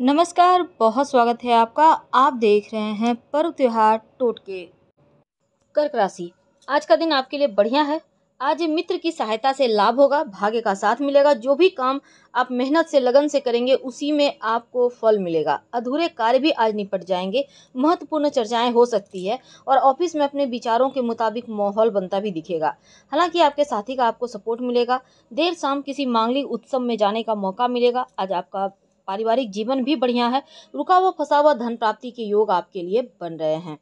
नमस्कार बहुत स्वागत है आपका आप देख रहे हैं पर्व त्योहार टोटके कर्क राशि आज का दिन आपके लिए बढ़िया है आज मित्र की सहायता से लाभ होगा भाग्य का साथ मिलेगा जो भी काम आप मेहनत से लगन से करेंगे उसी में आपको फल मिलेगा अधूरे कार्य भी आज निपट जाएंगे महत्वपूर्ण चर्चाएं हो सकती है और ऑफिस में अपने विचारों के मुताबिक माहौल बनता भी दिखेगा हालांकि आपके साथी का आपको सपोर्ट मिलेगा देर शाम किसी मांगलिक उत्सव में जाने का मौका मिलेगा आज आपका पारिवारिक जीवन भी बढ़िया है रुका हुआ फंसा हुआ धन प्राप्ति के योग आपके लिए बन रहे हैं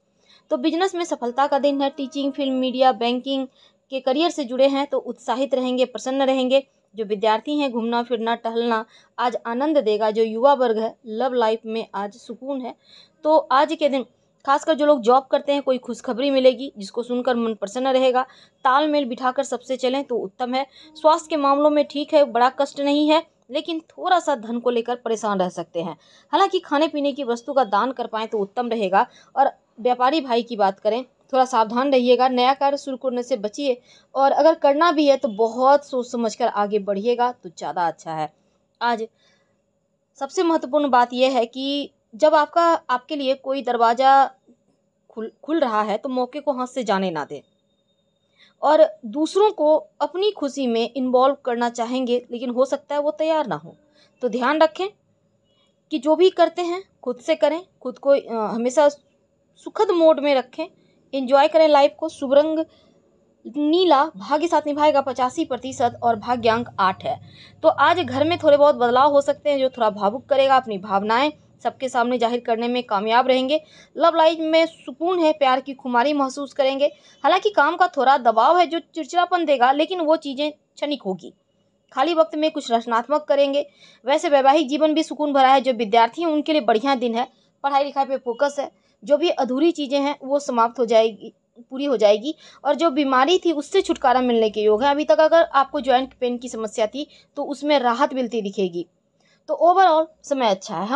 तो बिजनेस में सफलता का दिन है टीचिंग फिल्म मीडिया बैंकिंग के करियर से जुड़े हैं तो उत्साहित रहेंगे प्रसन्न रहेंगे जो विद्यार्थी हैं घूमना फिरना टहलना आज आनंद देगा जो युवा वर्ग है लव लाइफ में आज सुकून है तो आज के दिन खासकर जो लोग जॉब करते हैं कोई खुशखबरी मिलेगी जिसको सुनकर मन प्रसन्न रहेगा तालमेल बिठाकर सबसे चलें तो उत्तम है स्वास्थ्य के मामलों में ठीक है बड़ा कष्ट नहीं है लेकिन थोड़ा सा धन को लेकर परेशान रह सकते हैं हालांकि खाने पीने की वस्तु का दान कर पाएँ तो उत्तम रहेगा और व्यापारी भाई की बात करें थोड़ा सावधान रहिएगा नया कार्य शुरू करने से बचिए और अगर करना भी है तो बहुत सोच समझ कर आगे बढ़िएगा तो ज़्यादा अच्छा है आज सबसे महत्वपूर्ण बात यह है कि जब आपका आपके लिए कोई दरवाज़ा खुल खुल रहा है तो मौके को हाथ से जाने ना दें और दूसरों को अपनी खुशी में इन्वॉल्व करना चाहेंगे लेकिन हो सकता है वो तैयार ना हो तो ध्यान रखें कि जो भी करते हैं खुद से करें खुद को हमेशा सुखद मोड में रखें इन्जॉय करें लाइफ को शुभ रंग नीला भाग्य साथ निभाएगा पचासी प्रतिशत और भाग्यांक आठ है तो आज घर में थोड़े बहुत बदलाव हो सकते हैं जो थोड़ा भावुक करेगा अपनी भावनाएं सबके सामने जाहिर करने में कामयाब रहेंगे लव लाइफ में सुकून है प्यार की खुमारी महसूस करेंगे हालांकि काम का थोड़ा दबाव है जो चिड़चिड़ापन देगा लेकिन वो चीज़ें क्षणिक होगी खाली वक्त में कुछ रचनात्मक करेंगे वैसे वैवाहिक जीवन भी सुकून भरा है जो विद्यार्थी हैं उनके लिए बढ़िया दिन है पढ़ाई लिखाई पर फोकस है जो भी अधूरी चीज़ें हैं वो समाप्त हो जाएगी पूरी हो जाएगी और जो बीमारी थी उससे छुटकारा मिलने के योग है अभी तक अगर आपको ज्वाइंट पेन की समस्या थी तो उसमें राहत मिलती दिखेगी तो ओवरऑल समय अच्छा है